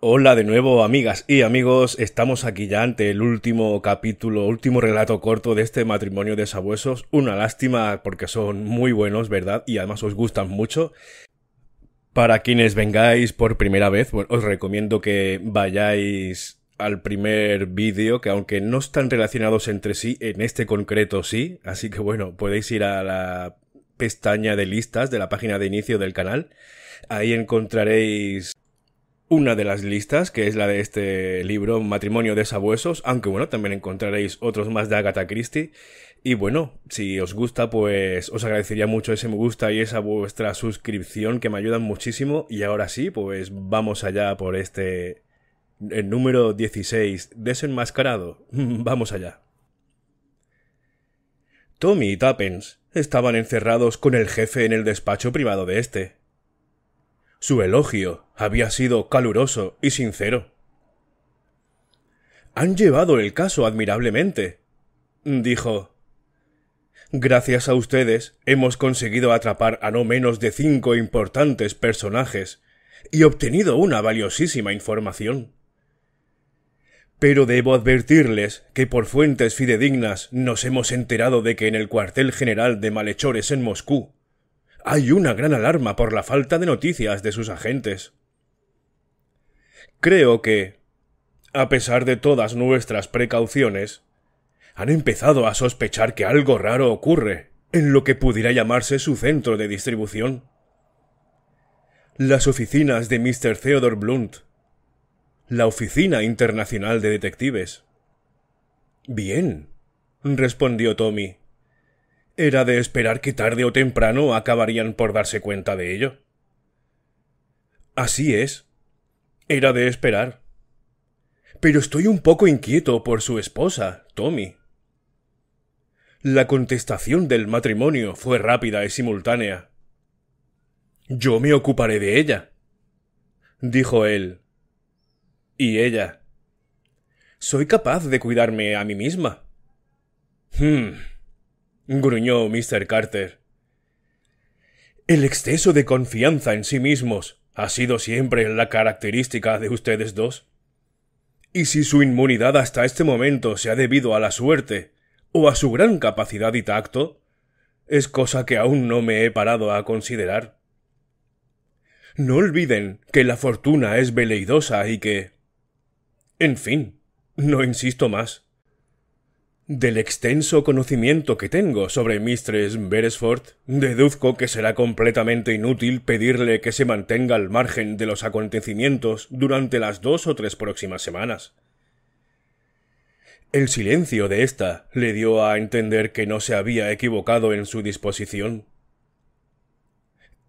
Hola de nuevo amigas y amigos, estamos aquí ya ante el último capítulo, último relato corto de este matrimonio de sabuesos. Una lástima porque son muy buenos, ¿verdad? Y además os gustan mucho. Para quienes vengáis por primera vez, os recomiendo que vayáis al primer vídeo, que aunque no están relacionados entre sí, en este concreto sí, así que bueno, podéis ir a la pestaña de listas de la página de inicio del canal. Ahí encontraréis una de las listas, que es la de este libro, Matrimonio de Sabuesos, aunque bueno, también encontraréis otros más de Agatha Christie. Y bueno, si os gusta, pues os agradecería mucho ese me gusta y esa vuestra suscripción que me ayudan muchísimo. Y ahora sí, pues vamos allá por este el número 16, desenmascarado. vamos allá. Tommy y Tappens estaban encerrados con el jefe en el despacho privado de este. Su elogio había sido caluroso y sincero. Han llevado el caso admirablemente, dijo. Gracias a ustedes hemos conseguido atrapar a no menos de cinco importantes personajes y obtenido una valiosísima información. Pero debo advertirles que por fuentes fidedignas nos hemos enterado de que en el cuartel general de malhechores en Moscú hay una gran alarma por la falta de noticias de sus agentes. Creo que, a pesar de todas nuestras precauciones, han empezado a sospechar que algo raro ocurre en lo que pudiera llamarse su centro de distribución. Las oficinas de Mr. Theodore Blunt, la Oficina Internacional de Detectives. Bien, respondió Tommy. Era de esperar que tarde o temprano acabarían por darse cuenta de ello. Así es. Era de esperar. Pero estoy un poco inquieto por su esposa, Tommy. La contestación del matrimonio fue rápida y simultánea. Yo me ocuparé de ella, dijo él. Y ella. Soy capaz de cuidarme a mí misma. Hmm gruñó Mr. Carter. El exceso de confianza en sí mismos ha sido siempre la característica de ustedes dos. Y si su inmunidad hasta este momento se ha debido a la suerte o a su gran capacidad y tacto, es cosa que aún no me he parado a considerar. No olviden que la fortuna es veleidosa y que... En fin, no insisto más. Del extenso conocimiento que tengo sobre Mistress Beresford, deduzco que será completamente inútil pedirle que se mantenga al margen de los acontecimientos durante las dos o tres próximas semanas. El silencio de ésta le dio a entender que no se había equivocado en su disposición.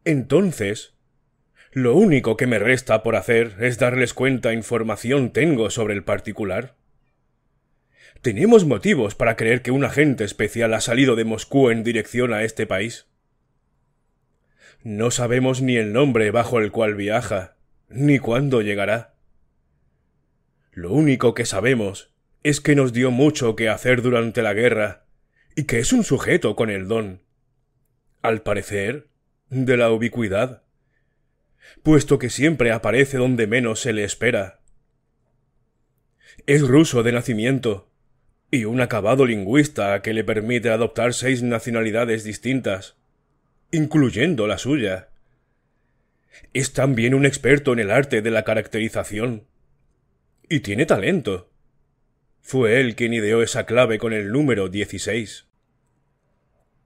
Entonces, lo único que me resta por hacer es darles cuenta información tengo sobre el particular. ¿Tenemos motivos para creer que un agente especial ha salido de Moscú en dirección a este país? No sabemos ni el nombre bajo el cual viaja, ni cuándo llegará. Lo único que sabemos es que nos dio mucho que hacer durante la guerra, y que es un sujeto con el don. Al parecer, de la ubicuidad, puesto que siempre aparece donde menos se le espera. Es ruso de nacimiento, y un acabado lingüista que le permite adoptar seis nacionalidades distintas, incluyendo la suya. Es también un experto en el arte de la caracterización. Y tiene talento. Fue él quien ideó esa clave con el número 16.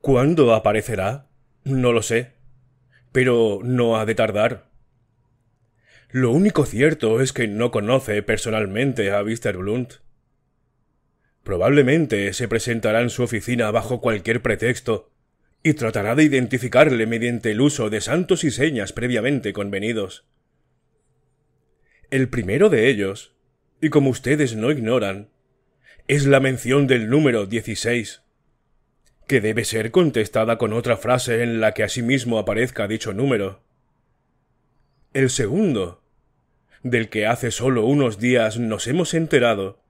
¿Cuándo aparecerá? No lo sé. Pero no ha de tardar. Lo único cierto es que no conoce personalmente a Mr. Blunt. Probablemente se presentará en su oficina bajo cualquier pretexto y tratará de identificarle mediante el uso de santos y señas previamente convenidos. El primero de ellos, y como ustedes no ignoran, es la mención del número 16, que debe ser contestada con otra frase en la que asimismo aparezca dicho número. El segundo, del que hace solo unos días nos hemos enterado,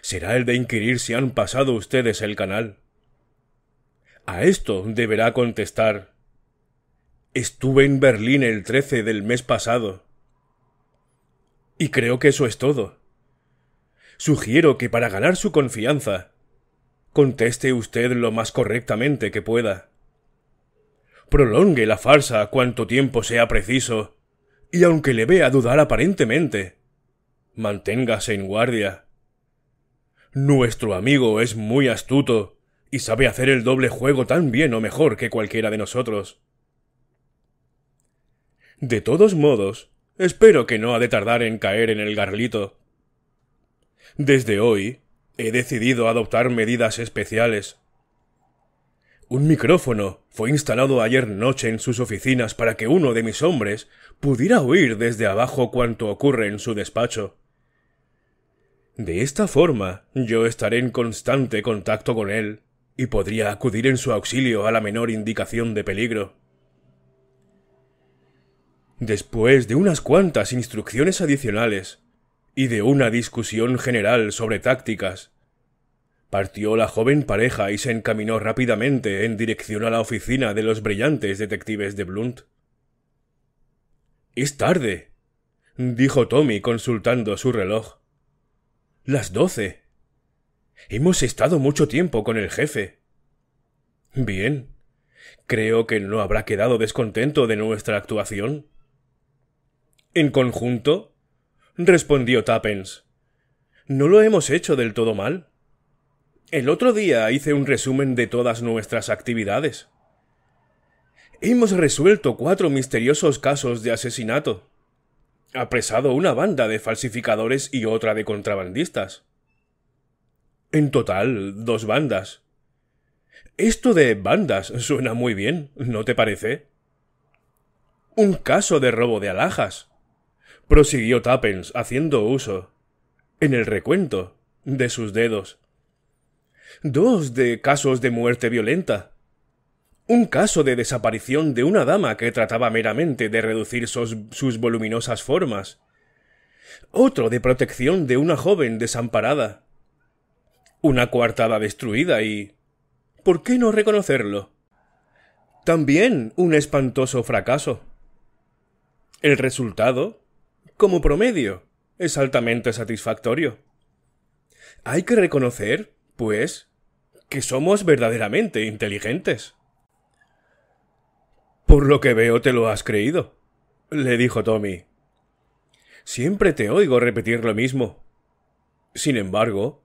será el de inquirir si han pasado ustedes el canal. A esto deberá contestar Estuve en Berlín el 13 del mes pasado. Y creo que eso es todo. Sugiero que para ganar su confianza, conteste usted lo más correctamente que pueda. Prolongue la farsa cuanto tiempo sea preciso, y aunque le vea dudar aparentemente, manténgase en guardia. Nuestro amigo es muy astuto y sabe hacer el doble juego tan bien o mejor que cualquiera de nosotros. De todos modos, espero que no ha de tardar en caer en el garlito. Desde hoy, he decidido adoptar medidas especiales. Un micrófono fue instalado ayer noche en sus oficinas para que uno de mis hombres pudiera oír desde abajo cuanto ocurre en su despacho. De esta forma, yo estaré en constante contacto con él y podría acudir en su auxilio a la menor indicación de peligro. Después de unas cuantas instrucciones adicionales y de una discusión general sobre tácticas, partió la joven pareja y se encaminó rápidamente en dirección a la oficina de los brillantes detectives de Blunt. Es tarde, dijo Tommy consultando su reloj. Las doce. Hemos estado mucho tiempo con el jefe. Bien. Creo que no habrá quedado descontento de nuestra actuación. En conjunto, respondió Tappens. No lo hemos hecho del todo mal. El otro día hice un resumen de todas nuestras actividades. Hemos resuelto cuatro misteriosos casos de asesinato apresado una banda de falsificadores y otra de contrabandistas. En total, dos bandas. Esto de bandas suena muy bien, ¿no te parece? Un caso de robo de alhajas. Prosiguió Tappens haciendo uso, en el recuento, de sus dedos. Dos de casos de muerte violenta. Un caso de desaparición de una dama que trataba meramente de reducir sus, voluminosas formas. Otro de protección de una joven desamparada. Una coartada destruida y... ¿Por qué no reconocerlo? También un espantoso fracaso. El resultado, como promedio, es altamente satisfactorio. Hay que reconocer, pues, que somos verdaderamente inteligentes. Por lo que veo te lo has creído, le dijo Tommy. Siempre te oigo repetir lo mismo. Sin embargo,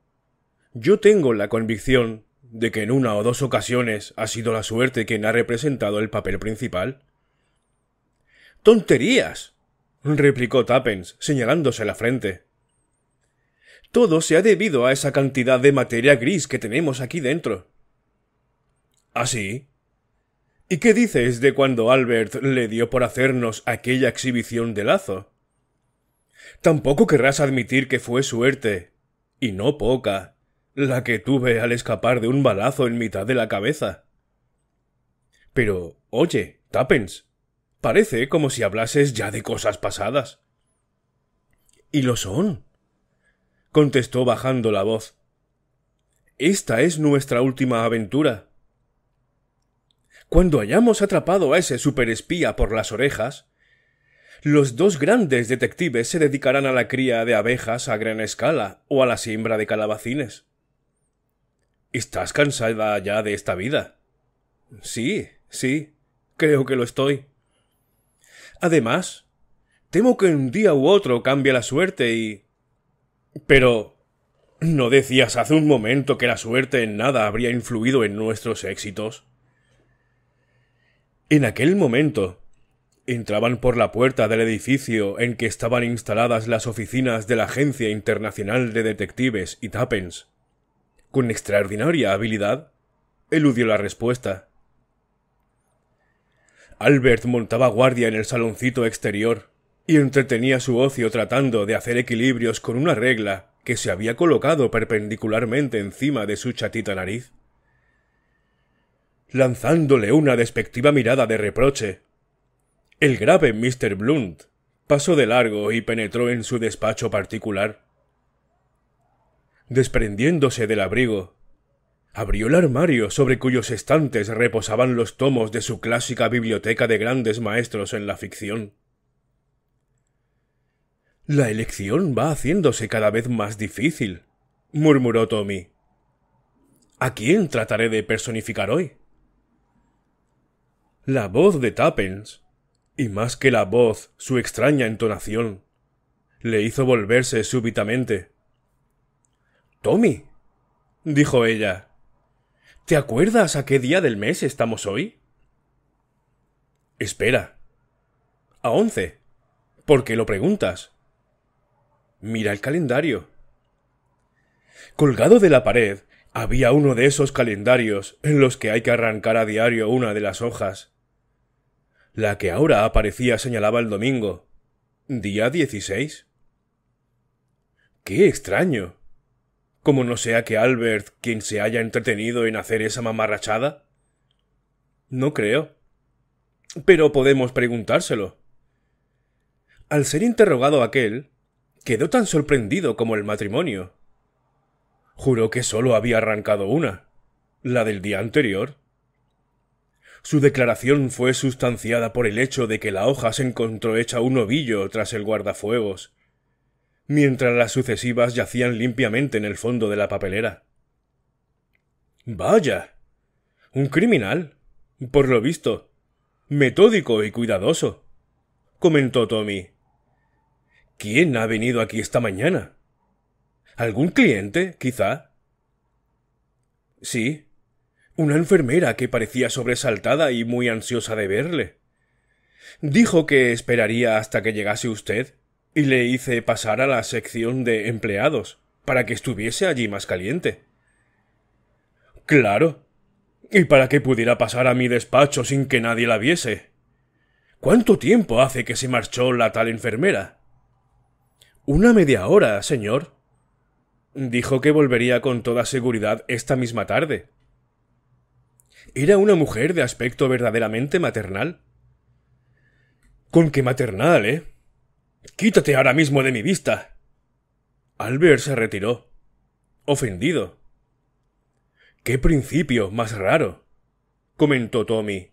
yo tengo la convicción de que en una o dos ocasiones ha sido la suerte quien ha representado el papel principal. Tonterías. replicó Tappens, señalándose la frente. Todo se ha debido a esa cantidad de materia gris que tenemos aquí dentro. ¿Así? ¿Ah, ¿Y qué dices de cuando Albert le dio por hacernos aquella exhibición de lazo? Tampoco querrás admitir que fue suerte, y no poca, la que tuve al escapar de un balazo en mitad de la cabeza. Pero, oye, Tappens, parece como si hablases ya de cosas pasadas. Y lo son, contestó bajando la voz. Esta es nuestra última aventura. Cuando hayamos atrapado a ese superespía por las orejas, los dos grandes detectives se dedicarán a la cría de abejas a gran escala o a la siembra de calabacines. ¿Estás cansada ya de esta vida? Sí, sí, creo que lo estoy. Además, temo que un día u otro cambie la suerte y... Pero... ¿No decías hace un momento que la suerte en nada habría influido en nuestros éxitos? En aquel momento entraban por la puerta del edificio en que estaban instaladas las oficinas de la Agencia Internacional de Detectives y Tappens. Con extraordinaria habilidad, eludió la respuesta. Albert montaba guardia en el saloncito exterior y entretenía su ocio tratando de hacer equilibrios con una regla que se había colocado perpendicularmente encima de su chatita nariz lanzándole una despectiva mirada de reproche. El grave Mr. Blunt pasó de largo y penetró en su despacho particular. Desprendiéndose del abrigo, abrió el armario sobre cuyos estantes reposaban los tomos de su clásica biblioteca de grandes maestros en la ficción. La elección va haciéndose cada vez más difícil, murmuró Tommy. ¿A quién trataré de personificar hoy? La voz de Tappens, y más que la voz, su extraña entonación, le hizo volverse súbitamente. Tommy, dijo ella, ¿te acuerdas a qué día del mes estamos hoy? Espera. A once. ¿Por qué lo preguntas? Mira el calendario. Colgado de la pared había uno de esos calendarios en los que hay que arrancar a diario una de las hojas la que ahora aparecía señalaba el domingo. Día 16. ¡Qué extraño! ¿Cómo no sea que Albert quien se haya entretenido en hacer esa mamarrachada. No creo. Pero podemos preguntárselo. Al ser interrogado aquel, quedó tan sorprendido como el matrimonio. Juró que sólo había arrancado una, la del día anterior. Su declaración fue sustanciada por el hecho de que la hoja se encontró hecha un ovillo tras el guardafuegos, mientras las sucesivas yacían limpiamente en el fondo de la papelera. Vaya. Un criminal. Por lo visto. Metódico y cuidadoso. comentó Tommy. ¿Quién ha venido aquí esta mañana? ¿Algún cliente, quizá? Sí, una enfermera que parecía sobresaltada y muy ansiosa de verle. Dijo que esperaría hasta que llegase usted, y le hice pasar a la sección de empleados, para que estuviese allí más caliente. Claro. Y para que pudiera pasar a mi despacho sin que nadie la viese. ¿Cuánto tiempo hace que se marchó la tal enfermera? Una media hora, señor. Dijo que volvería con toda seguridad esta misma tarde era una mujer de aspecto verdaderamente maternal. Con qué maternal, ¿eh? Quítate ahora mismo de mi vista. Albert se retiró, ofendido. Qué principio más raro, comentó Tommy.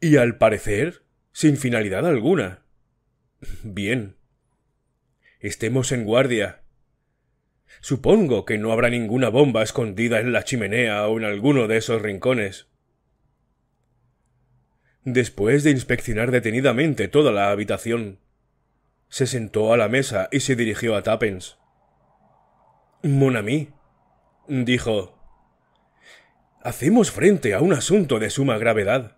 Y al parecer, sin finalidad alguna. Bien. Estemos en guardia, Supongo que no habrá ninguna bomba escondida en la chimenea o en alguno de esos rincones. Después de inspeccionar detenidamente toda la habitación, se sentó a la mesa y se dirigió a Tappens. Monami, dijo, hacemos frente a un asunto de suma gravedad.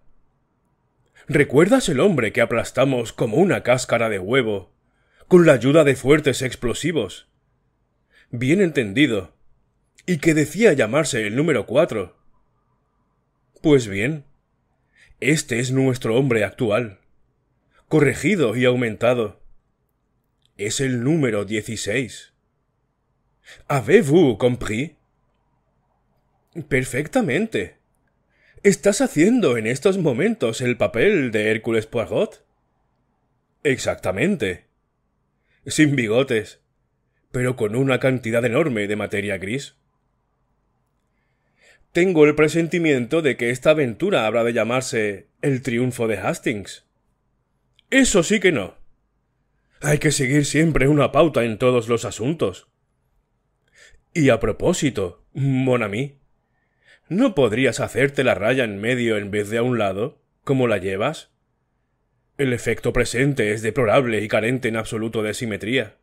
¿Recuerdas el hombre que aplastamos como una cáscara de huevo, con la ayuda de fuertes explosivos? bien entendido, y que decía llamarse el número cuatro. Pues bien, este es nuestro hombre actual, corregido y aumentado. Es el número dieciséis. ¿Avez-vous compris? Perfectamente. ¿Estás haciendo en estos momentos el papel de Hércules Poirot? Exactamente. Sin bigotes, pero con una cantidad enorme de materia gris. Tengo el presentimiento de que esta aventura habrá de llamarse el triunfo de Hastings. Eso sí que no. Hay que seguir siempre una pauta en todos los asuntos. Y a propósito, Monami, ¿no podrías hacerte la raya en medio en vez de a un lado, como la llevas? El efecto presente es deplorable y carente en absoluto de simetría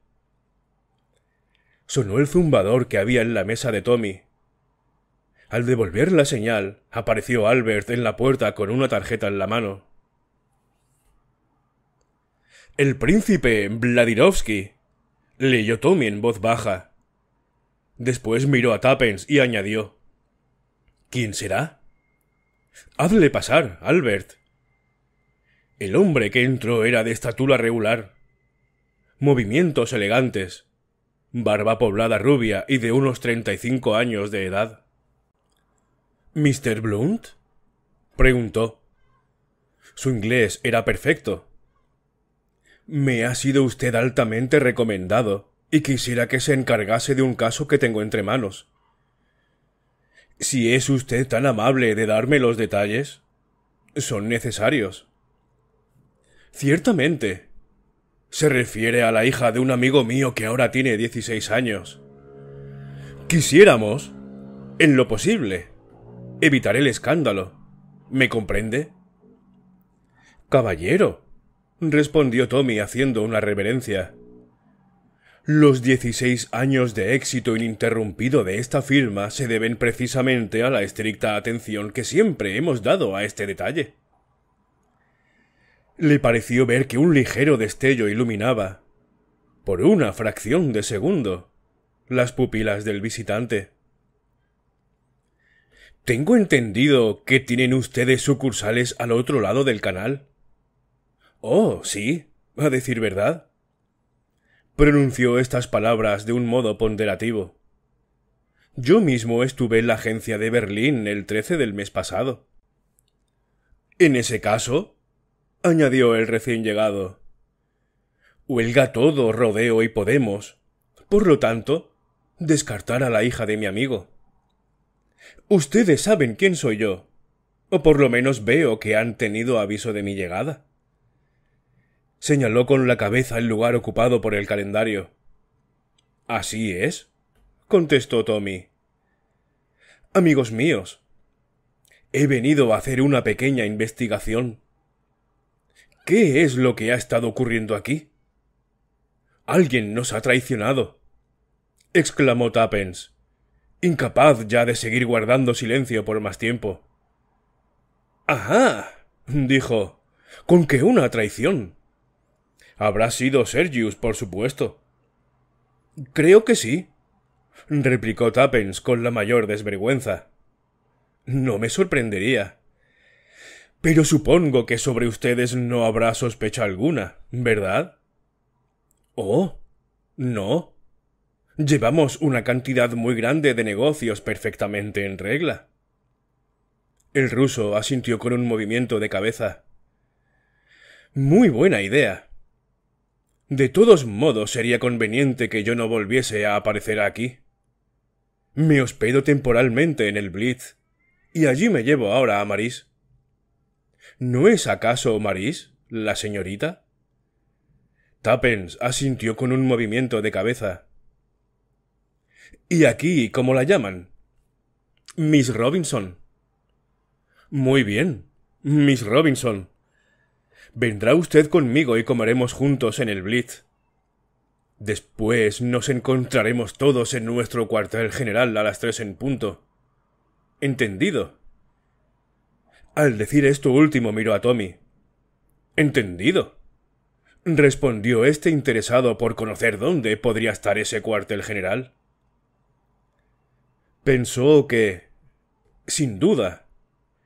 sonó el zumbador que había en la mesa de Tommy. Al devolver la señal, apareció Albert en la puerta con una tarjeta en la mano. El príncipe Vladirovsky, leyó Tommy en voz baja. Después miró a Tappens y añadió: ¿Quién será? Hazle pasar, Albert. El hombre que entró era de estatura regular, movimientos elegantes, barba poblada rubia y de unos treinta y cinco años de edad. ¿Mr. Blunt? preguntó. Su inglés era perfecto. Me ha sido usted altamente recomendado y quisiera que se encargase de un caso que tengo entre manos. Si es usted tan amable de darme los detalles, son necesarios. Ciertamente, se refiere a la hija de un amigo mío que ahora tiene 16 años. Quisiéramos, en lo posible, evitar el escándalo. ¿Me comprende? Caballero, respondió Tommy haciendo una reverencia. Los 16 años de éxito ininterrumpido de esta firma se deben precisamente a la estricta atención que siempre hemos dado a este detalle. Le pareció ver que un ligero destello iluminaba, por una fracción de segundo, las pupilas del visitante. Tengo entendido que tienen ustedes sucursales al otro lado del canal. Oh, sí, a decir verdad. Pronunció estas palabras de un modo ponderativo. Yo mismo estuve en la agencia de Berlín el 13 del mes pasado. En ese caso, añadió el recién llegado. Huelga todo Rodeo y Podemos. Por lo tanto, descartar a la hija de mi amigo. Ustedes saben quién soy yo. O por lo menos veo que han tenido aviso de mi llegada. Señaló con la cabeza el lugar ocupado por el calendario. Así es, contestó Tommy. Amigos míos, he venido a hacer una pequeña investigación. ¿Qué es lo que ha estado ocurriendo aquí? Alguien nos ha traicionado. exclamó Tappens, incapaz ya de seguir guardando silencio por más tiempo. Ajá. dijo. Con qué una traición. Habrá sido Sergius, por supuesto. Creo que sí, replicó Tappens con la mayor desvergüenza. No me sorprendería. Pero supongo que sobre ustedes no habrá sospecha alguna, ¿verdad? Oh. No. Llevamos una cantidad muy grande de negocios perfectamente en regla. El ruso asintió con un movimiento de cabeza. Muy buena idea. De todos modos sería conveniente que yo no volviese a aparecer aquí. Me hospedo temporalmente en el Blitz, y allí me llevo ahora a Maris. ¿No es acaso Maris, la señorita? Tappens asintió con un movimiento de cabeza. ¿Y aquí cómo la llaman? Miss Robinson. Muy bien, Miss Robinson. Vendrá usted conmigo y comeremos juntos en el Blitz. Después nos encontraremos todos en nuestro cuartel general a las tres en punto. Entendido. Al decir esto último miró a Tommy. Entendido. respondió este interesado por conocer dónde podría estar ese cuartel general. Pensó que, sin duda,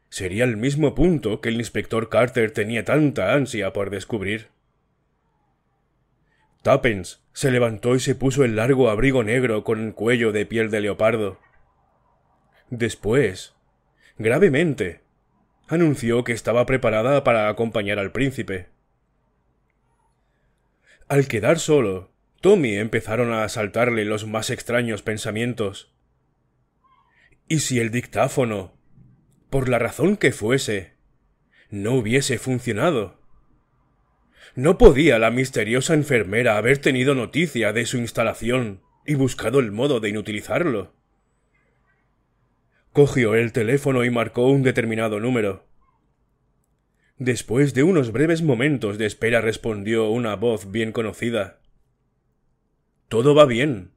sería el mismo punto que el inspector Carter tenía tanta ansia por descubrir. Tappens se levantó y se puso el largo abrigo negro con el cuello de piel de leopardo. Después, gravemente, anunció que estaba preparada para acompañar al príncipe. Al quedar solo, Tommy empezaron a asaltarle los más extraños pensamientos. ¿Y si el dictáfono, por la razón que fuese, no hubiese funcionado? ¿No podía la misteriosa enfermera haber tenido noticia de su instalación y buscado el modo de inutilizarlo? Cogió el teléfono y marcó un determinado número. Después de unos breves momentos de espera respondió una voz bien conocida. Todo va bien.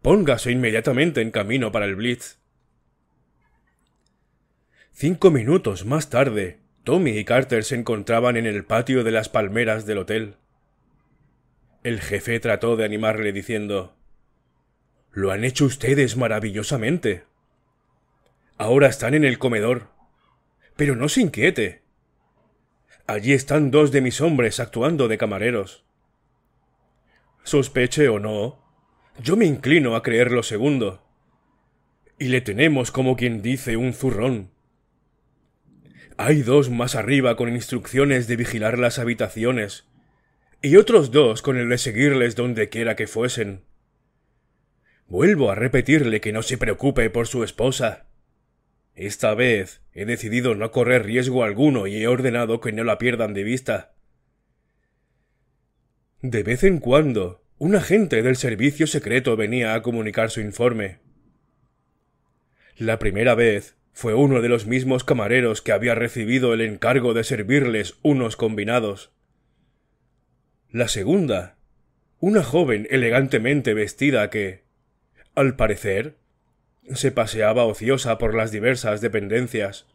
Póngase inmediatamente en camino para el Blitz. Cinco minutos más tarde, Tommy y Carter se encontraban en el patio de las palmeras del hotel. El jefe trató de animarle diciendo Lo han hecho ustedes maravillosamente. Ahora están en el comedor. Pero no se inquiete. Allí están dos de mis hombres actuando de camareros. Sospeche o no, yo me inclino a creer lo segundo. Y le tenemos como quien dice un zurrón. Hay dos más arriba con instrucciones de vigilar las habitaciones, y otros dos con el de seguirles donde quiera que fuesen. Vuelvo a repetirle que no se preocupe por su esposa. Esta vez he decidido no correr riesgo alguno y he ordenado que no la pierdan de vista. De vez en cuando, un agente del servicio secreto venía a comunicar su informe. La primera vez fue uno de los mismos camareros que había recibido el encargo de servirles unos combinados. La segunda, una joven elegantemente vestida que, al parecer, se paseaba ociosa por las diversas dependencias.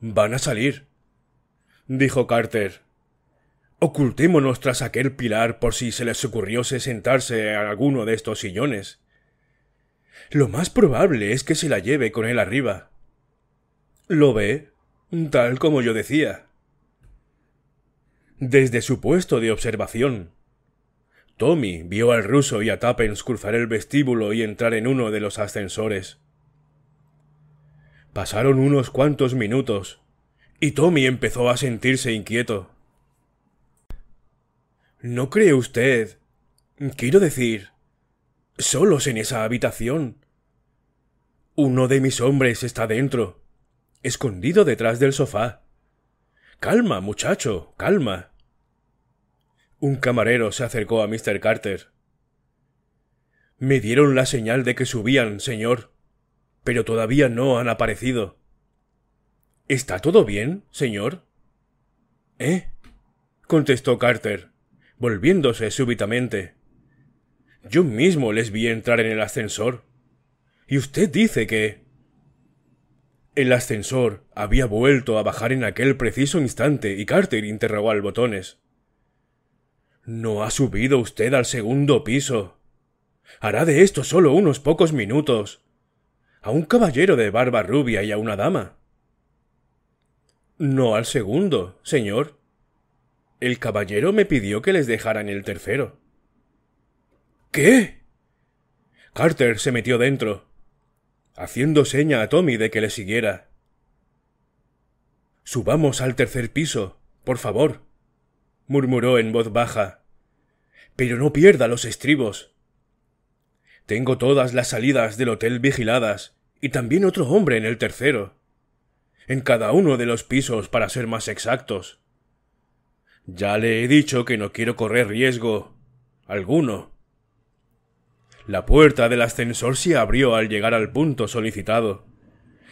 Van a salir, dijo Carter. Ocultémonos tras aquel pilar por si se les ocurriose sentarse a alguno de estos sillones. Lo más probable es que se la lleve con él arriba. Lo ve, tal como yo decía. Desde su puesto de observación, Tommy vio al ruso y a Tappens cruzar el vestíbulo y entrar en uno de los ascensores. Pasaron unos cuantos minutos, y Tommy empezó a sentirse inquieto. ¿No cree usted? Quiero decir, solos en esa habitación. Uno de mis hombres está dentro, escondido detrás del sofá. Calma, muchacho, calma. Un camarero se acercó a Mr. Carter. Me dieron la señal de que subían, señor, pero todavía no han aparecido. ¿Está todo bien, señor? ¿Eh? contestó Carter, volviéndose súbitamente. Yo mismo les vi entrar en el ascensor. Y usted dice que... El ascensor había vuelto a bajar en aquel preciso instante y Carter interrogó al botones. No ha subido usted al segundo piso. Hará de esto solo unos pocos minutos. A un caballero de barba rubia y a una dama. No al segundo, señor. El caballero me pidió que les dejaran el tercero. ¿Qué? Carter se metió dentro, haciendo seña a Tommy de que le siguiera. Subamos al tercer piso, por favor, murmuró en voz baja. Pero no pierda los estribos. Tengo todas las salidas del hotel vigiladas, y también otro hombre en el tercero. En cada uno de los pisos, para ser más exactos. Ya le he dicho que no quiero correr riesgo alguno. La puerta del ascensor se abrió al llegar al punto solicitado,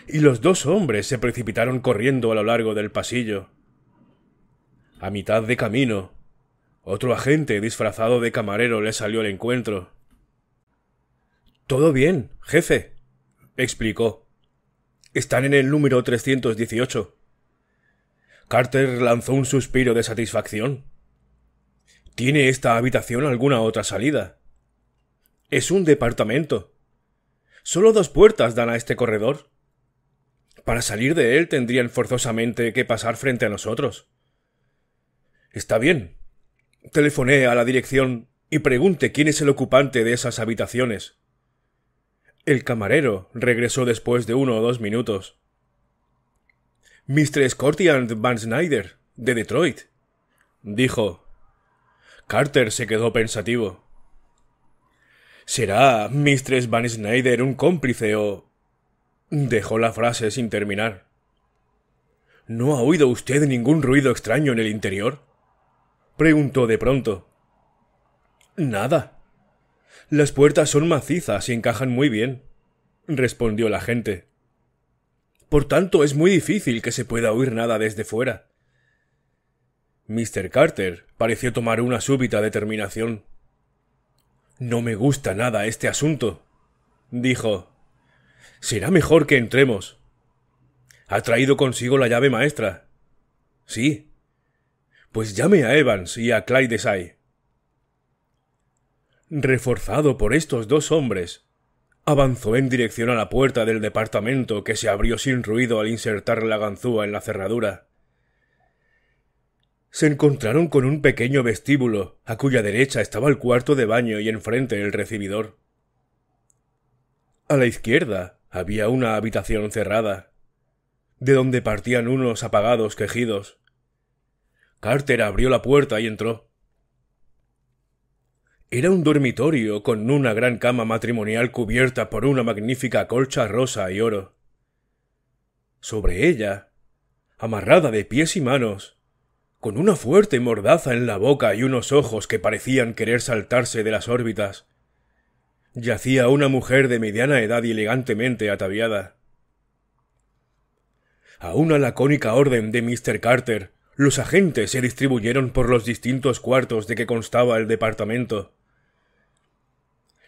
y los dos hombres se precipitaron corriendo a lo largo del pasillo. A mitad de camino, otro agente disfrazado de camarero le salió al encuentro. Todo bien, jefe, explicó. Están en el número 318. Carter lanzó un suspiro de satisfacción. ¿Tiene esta habitación alguna otra salida? Es un departamento. Solo dos puertas dan a este corredor. Para salir de él tendrían forzosamente que pasar frente a nosotros. Está bien. Telefoné a la dirección y pregunte quién es el ocupante de esas habitaciones. El camarero regresó después de uno o dos minutos. Mistress Scotland Van Snyder, de Detroit, dijo. Carter se quedó pensativo. ¿Será Mistress Van Snyder un cómplice o...? Dejó la frase sin terminar. ¿No ha oído usted ningún ruido extraño en el interior? preguntó de pronto. Nada. Las puertas son macizas y encajan muy bien, respondió la gente. Por tanto, es muy difícil que se pueda oír nada desde fuera. Mr. Carter pareció tomar una súbita determinación. No me gusta nada este asunto, dijo. Será mejor que entremos. ¿Ha traído consigo la llave maestra? Sí, pues llame a Evans y a Clyde Desai. Reforzado por estos dos hombres, avanzó en dirección a la puerta del departamento que se abrió sin ruido al insertar la ganzúa en la cerradura. Se encontraron con un pequeño vestíbulo, a cuya derecha estaba el cuarto de baño y enfrente el recibidor. A la izquierda había una habitación cerrada, de donde partían unos apagados quejidos. Carter abrió la puerta y entró. Era un dormitorio con una gran cama matrimonial cubierta por una magnífica colcha rosa y oro. Sobre ella, amarrada de pies y manos, con una fuerte mordaza en la boca y unos ojos que parecían querer saltarse de las órbitas, yacía una mujer de mediana edad elegantemente ataviada. A una lacónica orden de Mr. Carter, los agentes se distribuyeron por los distintos cuartos de que constaba el departamento.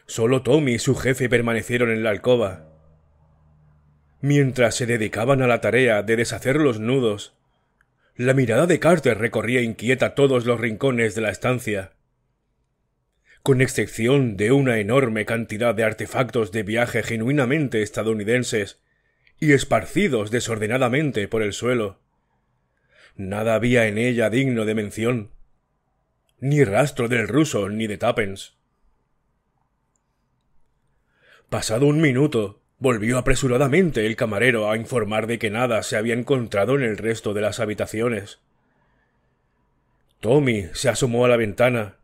Solo Tommy y su jefe permanecieron en la alcoba. Mientras se dedicaban a la tarea de deshacer los nudos, la mirada de Carter recorría inquieta todos los rincones de la estancia. Con excepción de una enorme cantidad de artefactos de viaje genuinamente estadounidenses y esparcidos desordenadamente por el suelo. Nada había en ella digno de mención. Ni rastro del ruso ni de Tappens. Pasado un minuto, volvió apresuradamente el camarero a informar de que nada se había encontrado en el resto de las habitaciones. Tommy se asomó a la ventana,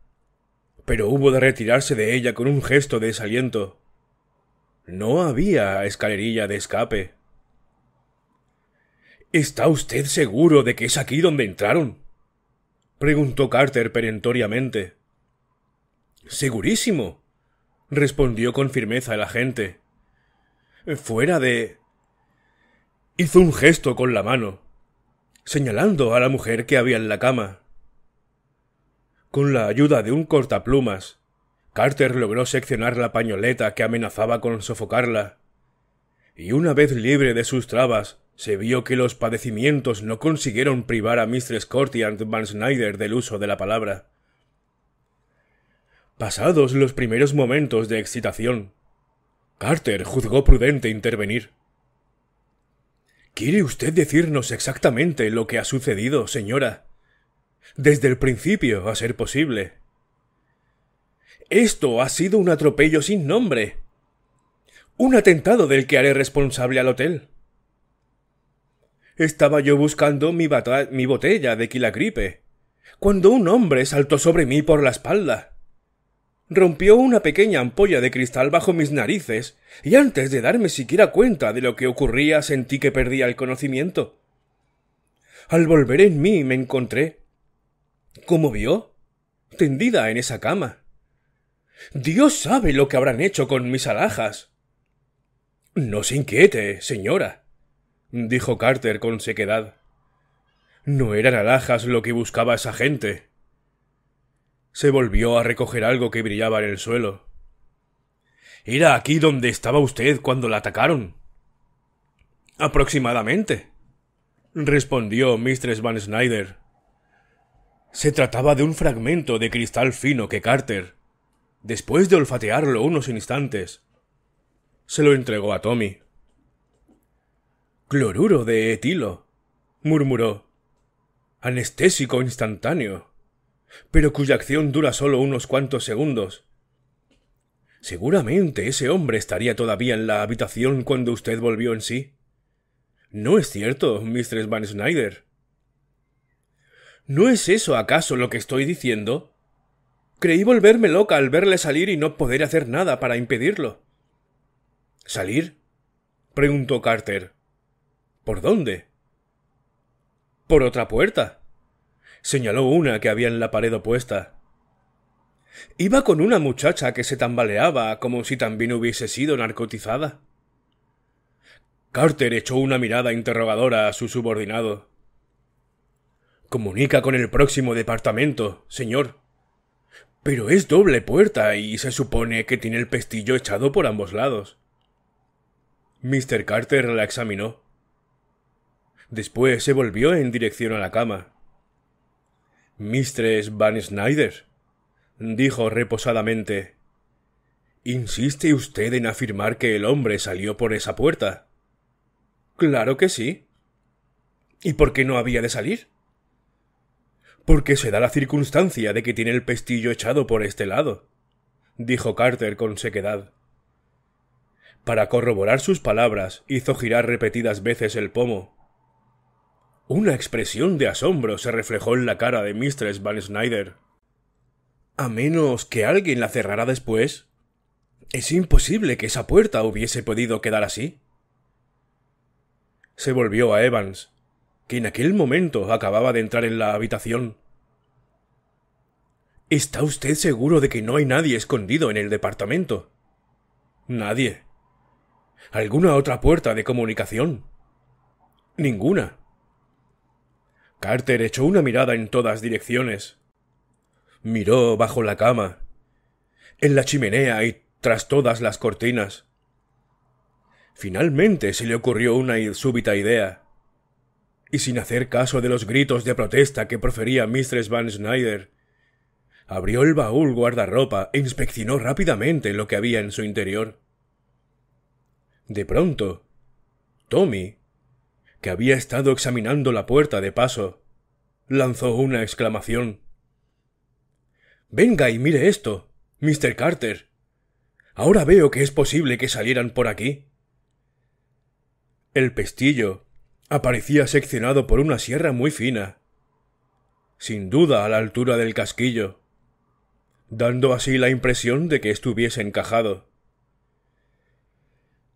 pero hubo de retirarse de ella con un gesto de desaliento. No había escalerilla de escape. ¿Está usted seguro de que es aquí donde entraron? preguntó Carter perentoriamente. Segurísimo, respondió con firmeza el agente. Fuera de. hizo un gesto con la mano, señalando a la mujer que había en la cama. Con la ayuda de un cortaplumas, Carter logró seccionar la pañoleta que amenazaba con sofocarla, y una vez libre de sus trabas, se vio que los padecimientos no consiguieron privar a Mistress Corty and Van Snyder del uso de la palabra. Pasados los primeros momentos de excitación, Carter juzgó prudente intervenir. ¿Quiere usted decirnos exactamente lo que ha sucedido, señora? Desde el principio, a ser posible. Esto ha sido un atropello sin nombre. Un atentado del que haré responsable al hotel. Estaba yo buscando mi, botella de quilagripe, cuando un hombre saltó sobre mí por la espalda. Rompió una pequeña ampolla de cristal bajo mis narices, y antes de darme siquiera cuenta de lo que ocurría sentí que perdía el conocimiento. Al volver en mí me encontré. ¿Cómo vio? Tendida en esa cama. Dios sabe lo que habrán hecho con mis alhajas. No se inquiete, señora, dijo Carter con sequedad. No eran alhajas lo que buscaba esa gente. Se volvió a recoger algo que brillaba en el suelo. Era aquí donde estaba usted cuando la atacaron. Aproximadamente, respondió Mistress Van Snyder. Se trataba de un fragmento de cristal fino que Carter, después de olfatearlo unos instantes, se lo entregó a Tommy. Cloruro de etilo, murmuró. Anestésico instantáneo, pero cuya acción dura solo unos cuantos segundos. Seguramente ese hombre estaría todavía en la habitación cuando usted volvió en sí. No es cierto, Mistress Van Snyder. ¿No es eso acaso lo que estoy diciendo? Creí volverme loca al verle salir y no poder hacer nada para impedirlo. ¿Salir? preguntó Carter. ¿Por dónde? Por otra puerta. Señaló una que había en la pared opuesta. Iba con una muchacha que se tambaleaba como si también hubiese sido narcotizada. Carter echó una mirada interrogadora a su subordinado. Comunica con el próximo departamento, señor. Pero es doble puerta y se supone que tiene el pestillo echado por ambos lados. Mr. Carter la examinó. Después se volvió en dirección a la cama. Mistress Van Snyder, dijo reposadamente. ¿Insiste usted en afirmar que el hombre salió por esa puerta? Claro que sí. ¿Y por qué no había de salir? Porque se da la circunstancia de que tiene el pestillo echado por este lado, dijo Carter con sequedad. Para corroborar sus palabras hizo girar repetidas veces el pomo, una expresión de asombro se reflejó en la cara de Mistress Van Snyder. A menos que alguien la cerrara después. Es imposible que esa puerta hubiese podido quedar así. Se volvió a Evans, que en aquel momento acababa de entrar en la habitación. ¿Está usted seguro de que no hay nadie escondido en el departamento? Nadie. ¿Alguna otra puerta de comunicación? Ninguna. Carter echó una mirada en todas direcciones. Miró bajo la cama, en la chimenea y tras todas las cortinas. Finalmente se le ocurrió una súbita idea. Y sin hacer caso de los gritos de protesta que profería Mistress Van Snyder, abrió el baúl guardarropa e inspeccionó rápidamente lo que había en su interior. De pronto, Tommy que había estado examinando la puerta de paso, lanzó una exclamación. Venga y mire esto, Mr. Carter. Ahora veo que es posible que salieran por aquí. El pestillo aparecía seccionado por una sierra muy fina, sin duda a la altura del casquillo, dando así la impresión de que estuviese encajado.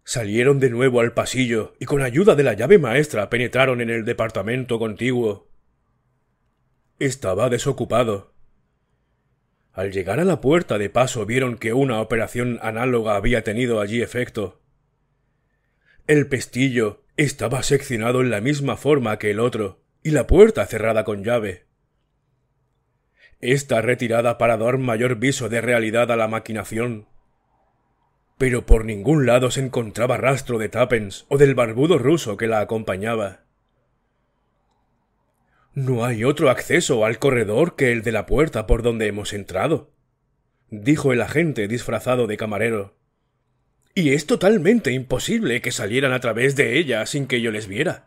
Salieron de nuevo al pasillo y con ayuda de la llave maestra penetraron en el departamento contiguo. Estaba desocupado. Al llegar a la puerta de paso vieron que una operación análoga había tenido allí efecto. El pestillo estaba seccionado en la misma forma que el otro, y la puerta cerrada con llave. Esta retirada para dar mayor viso de realidad a la maquinación pero por ningún lado se encontraba rastro de Tappens o del barbudo ruso que la acompañaba. No hay otro acceso al corredor que el de la puerta por donde hemos entrado, dijo el agente disfrazado de camarero. Y es totalmente imposible que salieran a través de ella sin que yo les viera.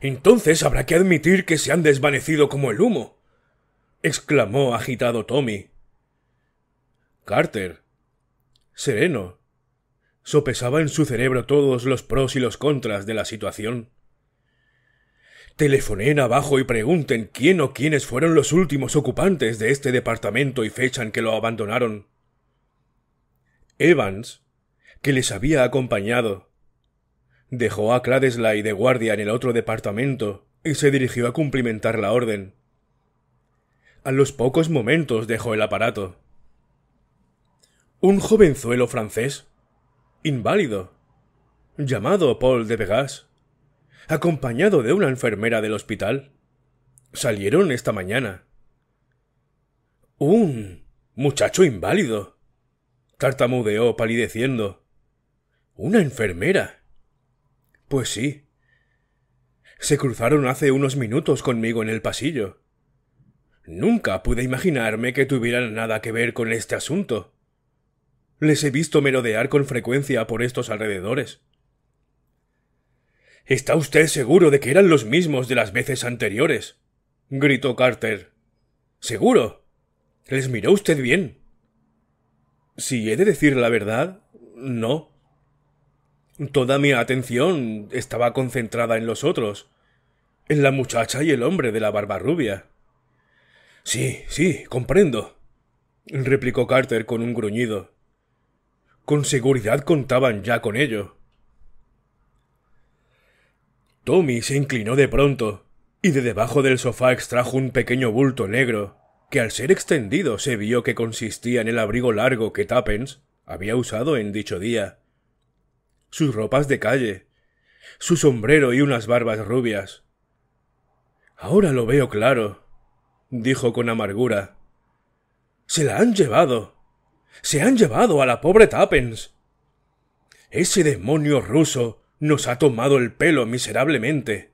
Entonces habrá que admitir que se han desvanecido como el humo, exclamó agitado Tommy. Carter, sereno. Sopesaba en su cerebro todos los pros y los contras de la situación. Telefonen abajo y pregunten quién o quiénes fueron los últimos ocupantes de este departamento y fecha en que lo abandonaron. Evans, que les había acompañado, dejó a Cladesley de guardia en el otro departamento y se dirigió a cumplimentar la orden. A los pocos momentos dejó el aparato un jovenzuelo francés, inválido, llamado Paul de Vegas, acompañado de una enfermera del hospital, salieron esta mañana. Un muchacho inválido, tartamudeó palideciendo. Una enfermera. Pues sí. Se cruzaron hace unos minutos conmigo en el pasillo. Nunca pude imaginarme que tuvieran nada que ver con este asunto. Les he visto merodear con frecuencia por estos alrededores. ¿Está usted seguro de que eran los mismos de las veces anteriores? gritó Carter. Seguro. ¿Les miró usted bien? Si he de decir la verdad, no. Toda mi atención estaba concentrada en los otros, en la muchacha y el hombre de la barba rubia. Sí, sí, comprendo, replicó Carter con un gruñido. Con seguridad contaban ya con ello. Tommy se inclinó de pronto, y de debajo del sofá extrajo un pequeño bulto negro, que al ser extendido se vio que consistía en el abrigo largo que Tappens había usado en dicho día, sus ropas de calle, su sombrero y unas barbas rubias. Ahora lo veo claro, dijo con amargura. Se la han llevado. Se han llevado a la pobre Tappens. Ese demonio ruso nos ha tomado el pelo miserablemente.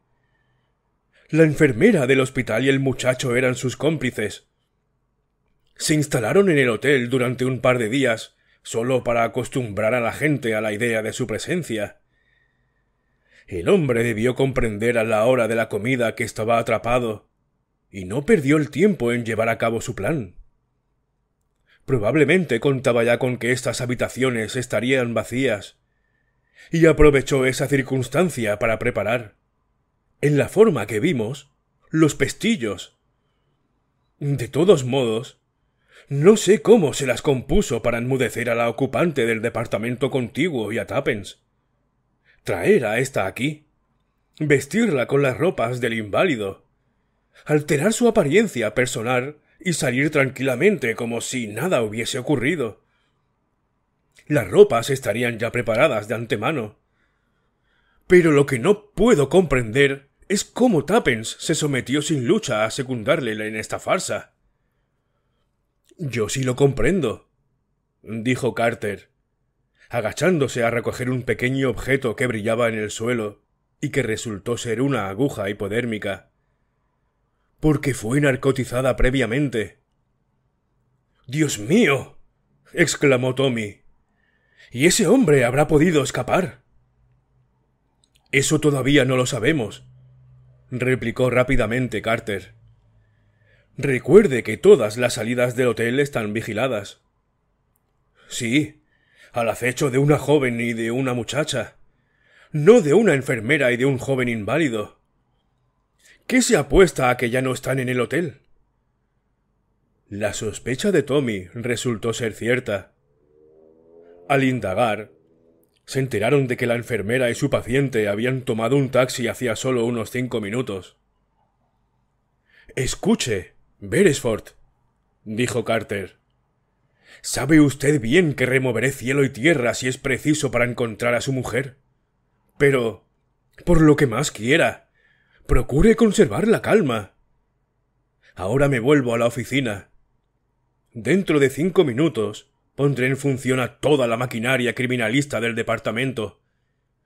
La enfermera del hospital y el muchacho eran sus cómplices. Se instalaron en el hotel durante un par de días, solo para acostumbrar a la gente a la idea de su presencia. El hombre debió comprender a la hora de la comida que estaba atrapado, y no perdió el tiempo en llevar a cabo su plan. Probablemente contaba ya con que estas habitaciones estarían vacías, y aprovechó esa circunstancia para preparar, en la forma que vimos, los pestillos. De todos modos, no sé cómo se las compuso para enmudecer a la ocupante del departamento contiguo y a Tappens. Traer a esta aquí, vestirla con las ropas del inválido, alterar su apariencia personal y salir tranquilamente como si nada hubiese ocurrido. Las ropas estarían ya preparadas de antemano. Pero lo que no puedo comprender es cómo Tappens se sometió sin lucha a secundarle en esta farsa. Yo sí lo comprendo, dijo Carter, agachándose a recoger un pequeño objeto que brillaba en el suelo y que resultó ser una aguja hipodérmica porque fue narcotizada previamente. Dios mío. exclamó Tommy. ¿Y ese hombre habrá podido escapar? Eso todavía no lo sabemos, replicó rápidamente Carter. Recuerde que todas las salidas del hotel están vigiladas. Sí, al acecho de una joven y de una muchacha, no de una enfermera y de un joven inválido. ¿Qué se apuesta a que ya no están en el hotel? La sospecha de Tommy resultó ser cierta. Al indagar, se enteraron de que la enfermera y su paciente habían tomado un taxi hacía solo unos cinco minutos. Escuche, Beresford, dijo Carter. Sabe usted bien que removeré cielo y tierra si es preciso para encontrar a su mujer. Pero... por lo que más quiera. Procure conservar la calma. Ahora me vuelvo a la oficina. Dentro de cinco minutos pondré en función a toda la maquinaria criminalista del departamento,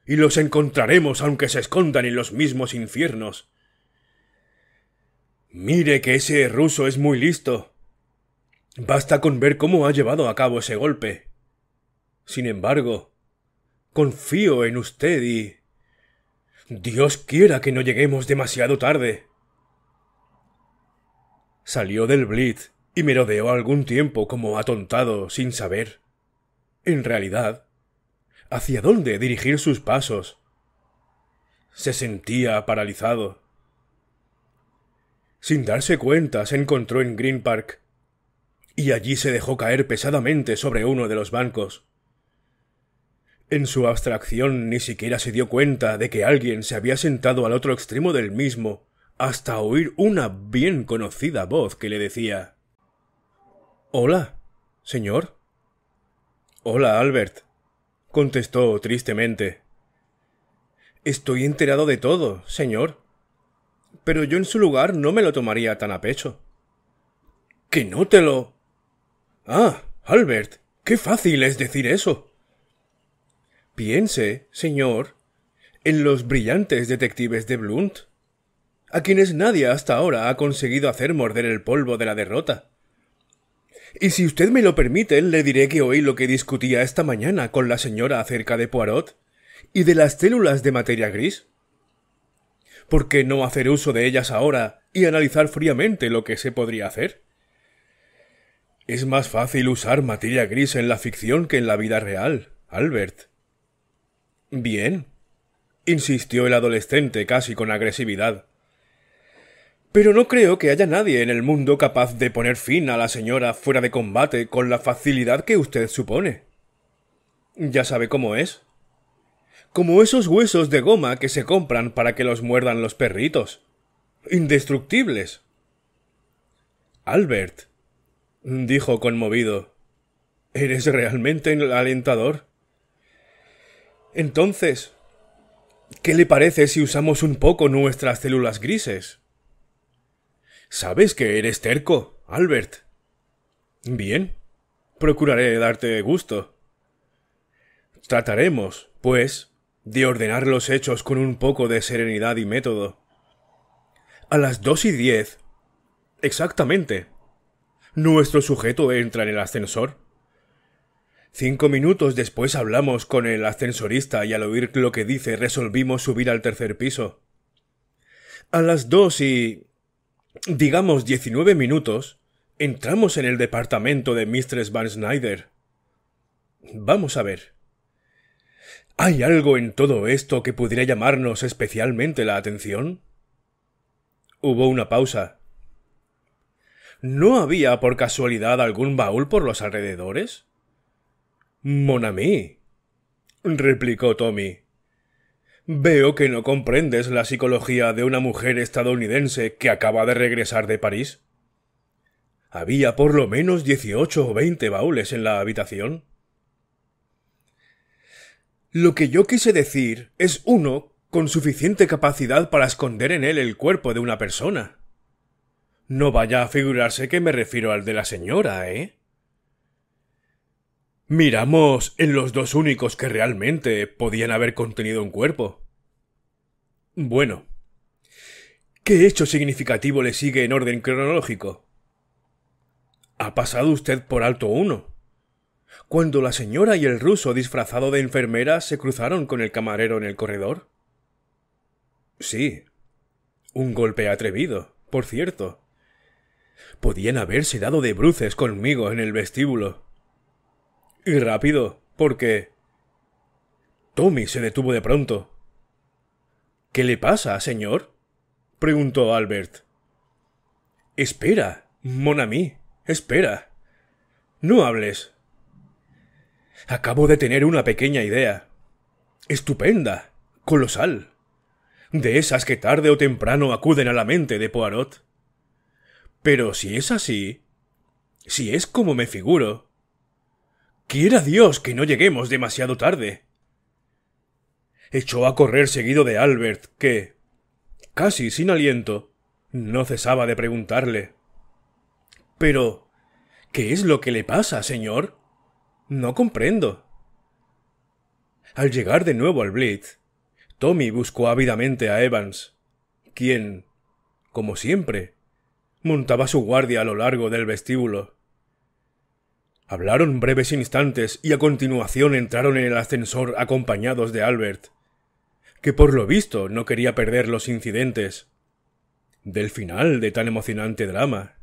y los encontraremos aunque se escondan en los mismos infiernos. Mire que ese ruso es muy listo. Basta con ver cómo ha llevado a cabo ese golpe. Sin embargo, confío en usted y... Dios quiera que no lleguemos demasiado tarde. Salió del Blitz y merodeó algún tiempo como atontado, sin saber, en realidad, hacia dónde dirigir sus pasos. Se sentía paralizado. Sin darse cuenta, se encontró en Green Park, y allí se dejó caer pesadamente sobre uno de los bancos. En su abstracción ni siquiera se dio cuenta de que alguien se había sentado al otro extremo del mismo, hasta oír una bien conocida voz que le decía Hola, señor. Hola, Albert, contestó tristemente. Estoy enterado de todo, señor. Pero yo en su lugar no me lo tomaría tan a pecho. Que no te lo. Ah, Albert, qué fácil es decir eso. Piense, señor, en los brillantes detectives de Blunt, a quienes nadie hasta ahora ha conseguido hacer morder el polvo de la derrota. Y si usted me lo permite, le diré que oí lo que discutía esta mañana con la señora acerca de Poirot y de las células de materia gris. ¿Por qué no hacer uso de ellas ahora y analizar fríamente lo que se podría hacer? Es más fácil usar materia gris en la ficción que en la vida real, Albert. Bien, insistió el adolescente casi con agresividad. Pero no creo que haya nadie en el mundo capaz de poner fin a la señora fuera de combate con la facilidad que usted supone. Ya sabe cómo es. Como esos huesos de goma que se compran para que los muerdan los perritos. Indestructibles. Albert, dijo conmovido, eres realmente el alentador. Entonces, ¿qué le parece si usamos un poco nuestras células grises? Sabes que eres terco, Albert. Bien, procuraré darte gusto. Trataremos, pues, de ordenar los hechos con un poco de serenidad y método. A las dos y diez. Exactamente. Nuestro sujeto entra en el ascensor. Cinco minutos después hablamos con el ascensorista y al oír lo que dice resolvimos subir al tercer piso. A las dos y digamos diecinueve minutos, entramos en el departamento de Mistress Van Snyder. Vamos a ver. ¿Hay algo en todo esto que pudiera llamarnos especialmente la atención? Hubo una pausa. ¿No había por casualidad algún baúl por los alrededores? Mon replicó Tommy. Veo que no comprendes la psicología de una mujer estadounidense que acaba de regresar de París. Había por lo menos dieciocho o veinte baúles en la habitación. Lo que yo quise decir es uno con suficiente capacidad para esconder en él el cuerpo de una persona. No vaya a figurarse que me refiero al de la señora, ¿eh? Miramos en los dos únicos que realmente podían haber contenido un cuerpo. Bueno. ¿Qué hecho significativo le sigue en orden cronológico? Ha pasado usted por alto uno. Cuando la señora y el ruso disfrazado de enfermera se cruzaron con el camarero en el corredor. Sí. Un golpe atrevido, por cierto. Podían haberse dado de bruces conmigo en el vestíbulo. Y rápido, porque... Tommy se detuvo de pronto. ¿Qué le pasa, señor? preguntó Albert. Espera, mon ami, espera. No hables. Acabo de tener una pequeña idea. Estupenda, colosal. De esas que tarde o temprano acuden a la mente de Poirot. Pero si es así, si es como me figuro, Quiera Dios que no lleguemos demasiado tarde. Echó a correr seguido de Albert, que, casi sin aliento, no cesaba de preguntarle. Pero, ¿qué es lo que le pasa, señor? No comprendo. Al llegar de nuevo al Blitz, Tommy buscó ávidamente a Evans, quien, como siempre, montaba su guardia a lo largo del vestíbulo. Hablaron breves instantes y a continuación entraron en el ascensor acompañados de Albert, que por lo visto no quería perder los incidentes del final de tan emocionante drama.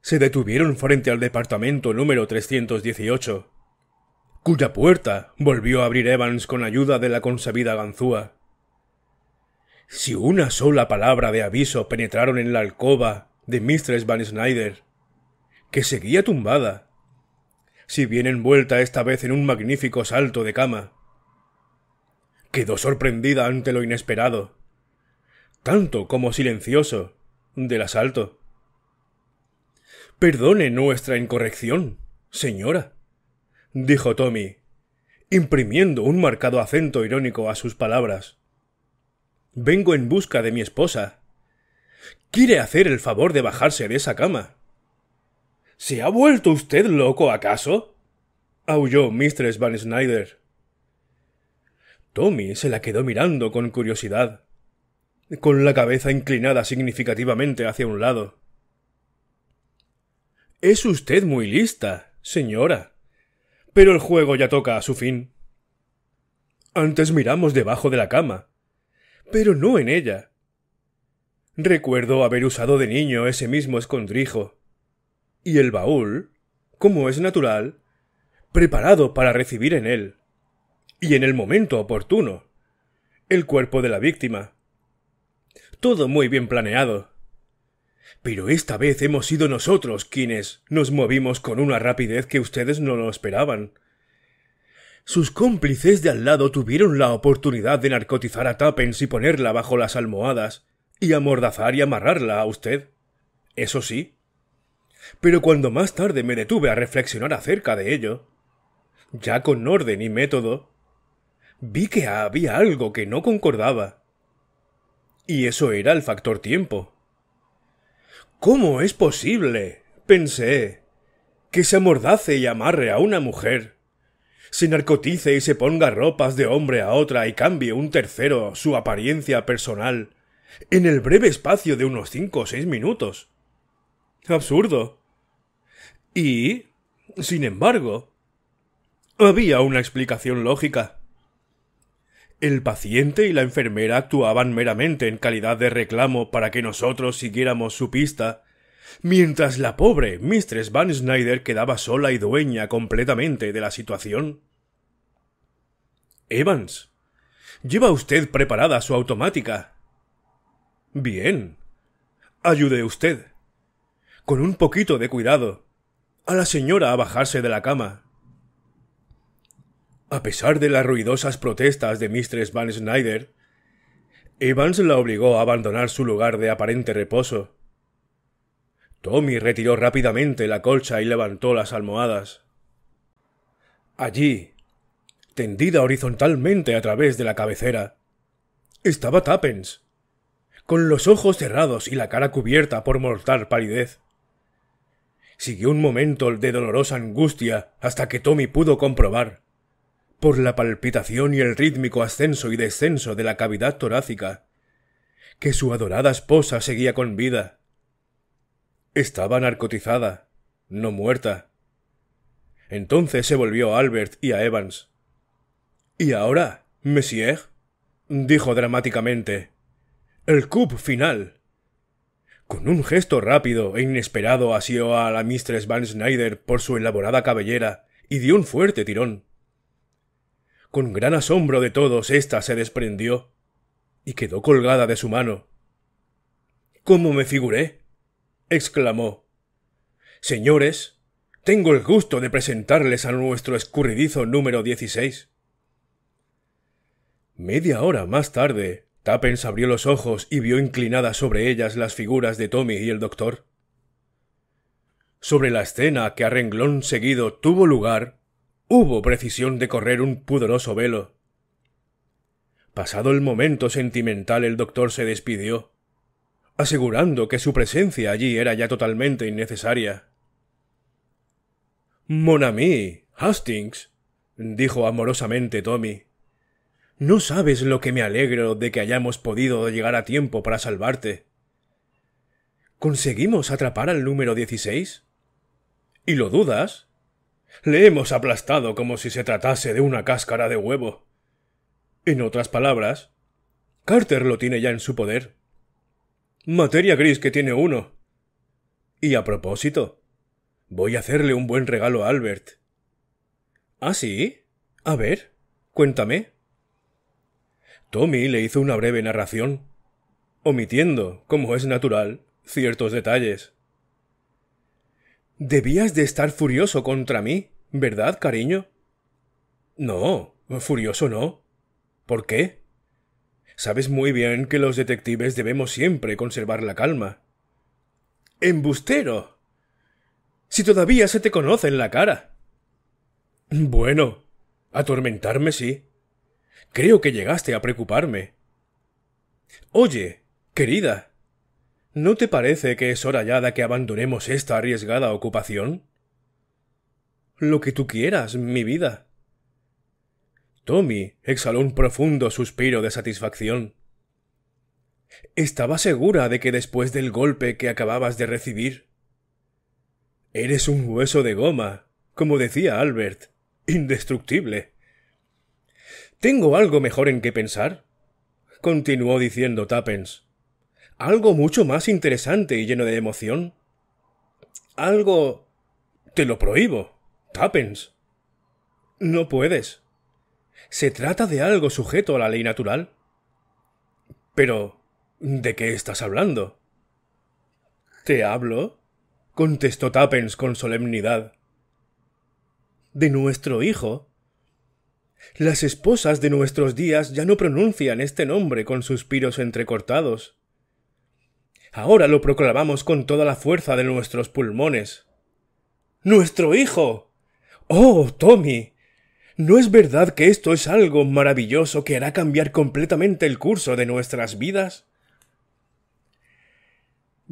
Se detuvieron frente al departamento número 318, cuya puerta volvió a abrir Evans con ayuda de la consabida ganzúa. Si una sola palabra de aviso penetraron en la alcoba de Mistress Van Snyder, que seguía tumbada, si bien envuelta esta vez en un magnífico salto de cama. Quedó sorprendida ante lo inesperado, tanto como silencioso, del asalto. Perdone nuestra incorrección, señora, dijo Tommy, imprimiendo un marcado acento irónico a sus palabras. Vengo en busca de mi esposa. ¿Quiere hacer el favor de bajarse de esa cama? ¿Se ha vuelto usted loco acaso? aulló Mistress Van Snyder. Tommy se la quedó mirando con curiosidad, con la cabeza inclinada significativamente hacia un lado. Es usted muy lista, señora. Pero el juego ya toca a su fin. Antes miramos debajo de la cama, pero no en ella. Recuerdo haber usado de niño ese mismo escondrijo, y el baúl, como es natural, preparado para recibir en él, y en el momento oportuno, el cuerpo de la víctima. Todo muy bien planeado. Pero esta vez hemos sido nosotros quienes nos movimos con una rapidez que ustedes no lo esperaban. Sus cómplices de al lado tuvieron la oportunidad de narcotizar a Tappens y ponerla bajo las almohadas, y amordazar y amarrarla a usted. Eso sí, pero cuando más tarde me detuve a reflexionar acerca de ello, ya con orden y método, vi que había algo que no concordaba. Y eso era el factor tiempo. ¿Cómo es posible? pensé, que se amordace y amarre a una mujer, se narcotice y se ponga ropas de hombre a otra y cambie un tercero su apariencia personal en el breve espacio de unos cinco o seis minutos. Absurdo. Y, sin embargo, había una explicación lógica. El paciente y la enfermera actuaban meramente en calidad de reclamo para que nosotros siguiéramos su pista, mientras la pobre Mistress Van Snyder quedaba sola y dueña completamente de la situación. Evans, ¿lleva usted preparada su automática? Bien. Ayude usted con un poquito de cuidado, a la señora a bajarse de la cama. A pesar de las ruidosas protestas de Mistress Van Snyder, Evans la obligó a abandonar su lugar de aparente reposo. Tommy retiró rápidamente la colcha y levantó las almohadas. Allí, tendida horizontalmente a través de la cabecera, estaba Tappens, con los ojos cerrados y la cara cubierta por mortal palidez. Siguió un momento de dolorosa angustia hasta que Tommy pudo comprobar, por la palpitación y el rítmico ascenso y descenso de la cavidad torácica, que su adorada esposa seguía con vida. Estaba narcotizada, no muerta. Entonces se volvió a Albert y a Evans. ¿Y ahora, monsieur? dijo dramáticamente. El coup final. Con un gesto rápido e inesperado asió a la Mistress Van Schneider por su elaborada cabellera y dio un fuerte tirón. Con gran asombro de todos, ésta se desprendió y quedó colgada de su mano. ¿Cómo me figuré? exclamó. Señores, tengo el gusto de presentarles a nuestro escurridizo número 16. Media hora más tarde, Tappens abrió los ojos y vio inclinadas sobre ellas las figuras de Tommy y el doctor. Sobre la escena que a renglón seguido tuvo lugar, hubo precisión de correr un pudoroso velo. Pasado el momento sentimental, el doctor se despidió, asegurando que su presencia allí era ya totalmente innecesaria. Mon ami, Hastings, dijo amorosamente Tommy. No sabes lo que me alegro de que hayamos podido llegar a tiempo para salvarte. ¿Conseguimos atrapar al número 16? ¿Y lo dudas? Le hemos aplastado como si se tratase de una cáscara de huevo. En otras palabras, Carter lo tiene ya en su poder. Materia gris que tiene uno. Y a propósito, voy a hacerle un buen regalo a Albert. ¿Ah, sí? A ver, cuéntame. Tommy le hizo una breve narración, omitiendo, como es natural, ciertos detalles. Debías de estar furioso contra mí, ¿verdad, cariño? No, furioso no. ¿Por qué? Sabes muy bien que los detectives debemos siempre conservar la calma. ¡Embustero! Si todavía se te conoce en la cara. Bueno, atormentarme sí. Creo que llegaste a preocuparme. Oye, querida, ¿no te parece que es hora ya de que abandonemos esta arriesgada ocupación? Lo que tú quieras, mi vida. Tommy exhaló un profundo suspiro de satisfacción. Estaba segura de que después del golpe que acababas de recibir. Eres un hueso de goma, como decía Albert, indestructible. ¿Tengo algo mejor en qué pensar? continuó diciendo Tappens. Algo mucho más interesante y lleno de emoción. Algo. Te lo prohíbo. Tappens. No puedes. Se trata de algo sujeto a la ley natural. Pero. ¿de qué estás hablando? ¿Te hablo? contestó Tappens con solemnidad. De nuestro hijo, las esposas de nuestros días ya no pronuncian este nombre con suspiros entrecortados. Ahora lo proclamamos con toda la fuerza de nuestros pulmones. ¡Nuestro hijo! ¡Oh, Tommy! ¿No es verdad que esto es algo maravilloso que hará cambiar completamente el curso de nuestras vidas?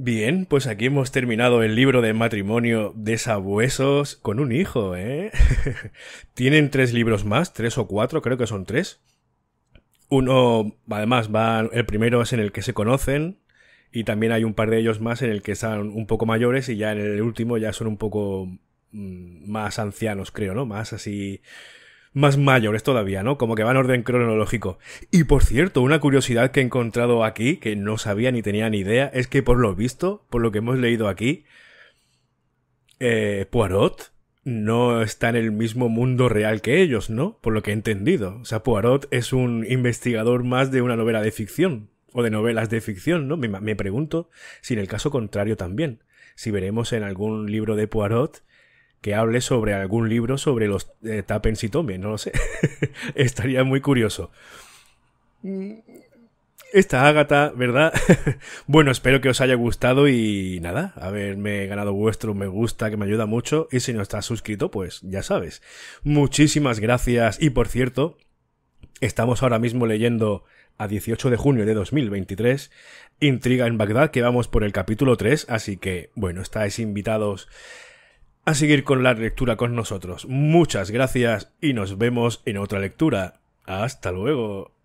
Bien, pues aquí hemos terminado el libro de matrimonio de Sabuesos con un hijo, ¿eh? Tienen tres libros más, tres o cuatro, creo que son tres. Uno, además, va, el primero es en el que se conocen y también hay un par de ellos más en el que son un poco mayores y ya en el último ya son un poco mm, más ancianos, creo, ¿no? Más así más mayores todavía, ¿no? Como que va en orden cronológico. Y por cierto, una curiosidad que he encontrado aquí, que no sabía ni tenía ni idea, es que por lo visto, por lo que hemos leído aquí, eh, Poirot no está en el mismo mundo real que ellos, ¿no? Por lo que he entendido. O sea, Poirot es un investigador más de una novela de ficción, o de novelas de ficción, ¿no? Me, me pregunto si en el caso contrario también, si veremos en algún libro de Poirot que hable sobre algún libro sobre los eh, tapens y Tome. no lo sé. Estaría muy curioso. Esta Ágata, ¿verdad? bueno, espero que os haya gustado y nada, haberme ganado vuestro me gusta que me ayuda mucho y si no estás suscrito, pues ya sabes. Muchísimas gracias y por cierto, estamos ahora mismo leyendo a 18 de junio de 2023, Intriga en Bagdad, que vamos por el capítulo 3, así que bueno, estáis invitados a seguir con la lectura con nosotros. Muchas gracias y nos vemos en otra lectura. Hasta luego.